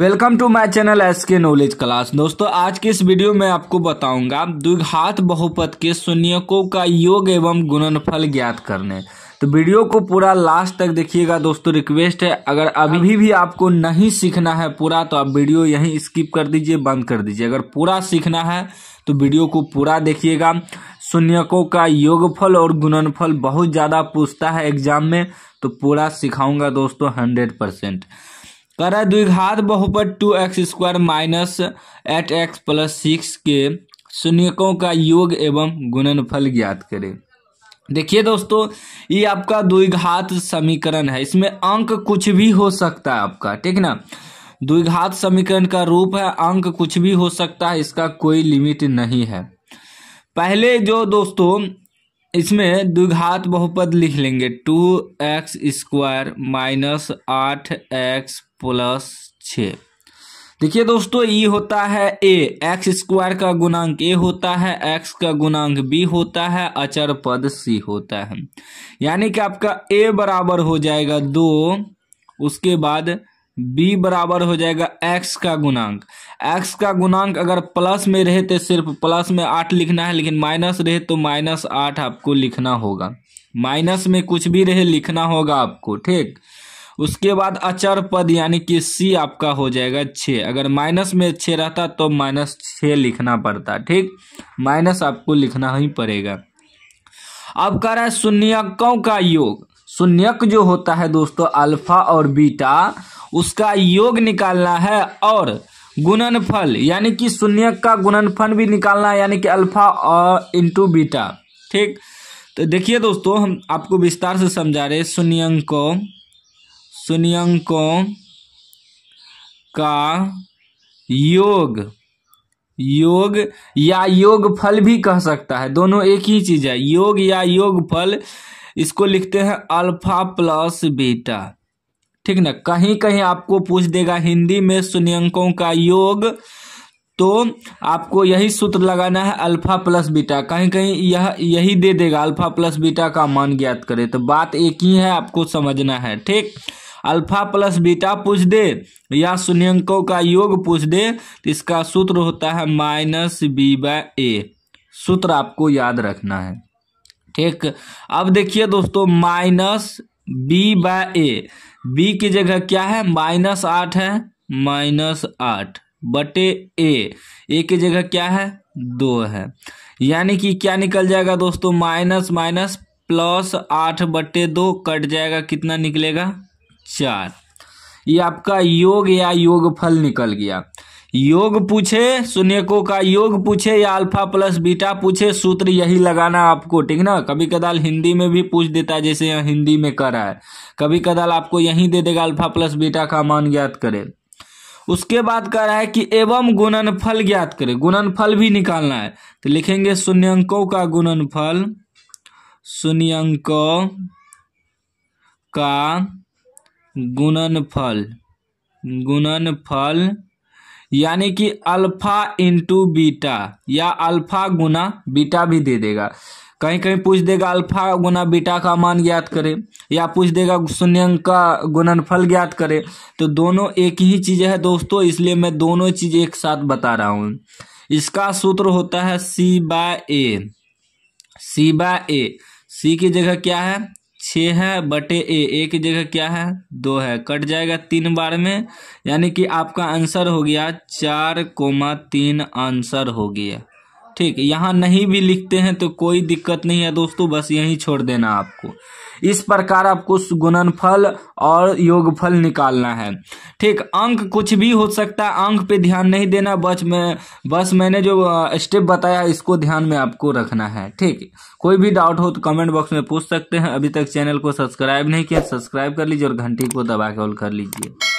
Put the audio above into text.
welcome to my channel S K knowledge class दोस्तों आज के इस वीडियो में आपको बताऊंगा द्विघात बहुपद के शून्यकों का योग एवं गुणनफल ज्ञात करने तो वीडियो को पूरा लास्ट तक देखिएगा दोस्तों रिक्वेस्ट है अगर अभी भी आपको नहीं सीखना है पूरा तो आप वीडियो यहीं स्किप कर दीजिए बंद कर दीजिए अगर पूरा सीखना है तो वीडियो को पूरा देखिएगा शून्यकों का योगफल और गुणनफल बहुत ज़्यादा पूछता है एग्जाम में तो पूरा सिखाऊंगा दोस्तों हंड्रेड परसेंट कर द्विघात बहुपद two x square minus eight x plus six के शून्यकों का योग एवं गुणनफल ज्ञात करें देखिए दोस्तों ये आपका द्विघात समीकरण है इसमें अंक कुछ भी हो सकता है आपका ठीक ना द्विघात समीकरण का रूप है अंक कुछ भी हो सकता है इसका कोई लिमिट नहीं है पहले जो दोस्तों इसमें द्विघात बहुपद लिख लेंगे टू एक्स स्क्वायर माइनस आठ एक्स प्लस छः देखिए दोस्तों ये होता है ए एक्स स्क्वायर का गुणांक ए होता है एक्स का गुणांक बी होता है अचर पद सी होता है यानी कि आपका ए बराबर हो जाएगा दो उसके बाद बी बराबर हो जाएगा एक्स का गुणांक एक्स का गुणांक अगर प्लस में रहे तो सिर्फ प्लस में आठ लिखना है लेकिन माइनस रहे तो माइनस आठ आपको लिखना होगा माइनस में कुछ भी रहे लिखना होगा आपको ठीक उसके बाद अचर पद यानी कि सी आपका हो जाएगा छः अगर माइनस में छः रहता तो माइनस छः लिखना पड़ता ठीक माइनस आपको लिखना ही पड़ेगा अब कह रहा है शून्यकों का योग शून्यक जो होता है दोस्तों अल्फा और बीटा उसका योग निकालना है और गुणनफल यानी कि शून्यक का गुणनफल भी निकालना है यानी कि अल्फा और इंटू बीटा ठीक तो देखिए दोस्तों हम आपको विस्तार से समझा रहे हैं शून्यंकों शून्यंकों का योग योग या योग फल भी कह सकता है दोनों एक ही चीज है योग या योग फल इसको लिखते हैं अल्फा प्लस बीटा ठीक ना कहीं कहीं आपको पूछ देगा हिंदी में शून्यंकों का योग तो आपको यही सूत्र लगाना है अल्फा प्लस बीटा कहीं कहीं यह यही दे देगा अल्फा प्लस बीटा का मान ज्ञात करें तो बात एक ही है आपको समझना है ठीक अल्फा प्लस बीटा पूछ दे या शून्यंकों का योग पूछ दे तो इसका सूत्र होता है माइनस बी बाय ए सूत्र आपको याद रखना है ठीक अब देखिए दोस्तों minus b by a b की जगह क्या है माइनस आठ है माइनस आठ बटे ए ए की जगह क्या है दो है यानी कि क्या निकल जाएगा दोस्तों माइनस माइनस प्लस आठ बटे दो कट जाएगा कितना निकलेगा चार ये आपका योग या योग फल निकल गया योग पूछे सुनेको का योग पूछे या अल्फा प्लस बीटा पूछे सूत्र यही लगाना आपको ठीक ना कभी कदाल हिंदी में भी पूछ देता है जैसे यहाँ हिंदी में कर रहा है कभी कदाल आपको यही दे देगा अल्फा प्लस बीटा का मान ज्ञात करे उसके बाद कह रहा है कि एवं गुणनफल ज्ञात करे गुणनफल भी निकालना है तो लिखेंगे शून्यंकों का गुणनफल शून्यंक का गुणनफल गुणनफल यानी कि अल्फा इंटू बीटा या अल्फा गुना बीटा भी दे देगा कहीं कहीं पूछ देगा अल्फा गुना बीटा का मान ज्ञात करें या पूछ देगा शून्यंक का गुणनफल ज्ञात करें तो दोनों एक ही चीज़ है दोस्तों इसलिए मैं दोनों चीज़ एक साथ बता रहा हूँ इसका सूत्र होता है सी बाय ए सी बाय ए सी की जगह क्या है छः है बटे ए ए की जगह क्या है दो है कट जाएगा तीन बार में यानी कि आपका आंसर हो गया चार कोमा तीन आंसर हो गया ठीक यहाँ नहीं भी लिखते हैं तो कोई दिक्कत नहीं है दोस्तों बस यहीं छोड़ देना आपको इस प्रकार आपको गुणनफल और योगफल निकालना है ठीक अंक कुछ भी हो सकता है अंक पे ध्यान नहीं देना बस मैं बस मैंने जो स्टेप बताया इसको ध्यान में आपको रखना है ठीक कोई भी डाउट हो तो कमेंट बॉक्स में पूछ सकते हैं अभी तक चैनल को सब्सक्राइब नहीं किया सब्सक्राइब कर लीजिए और घंटी को दबा के ऑल कर लीजिए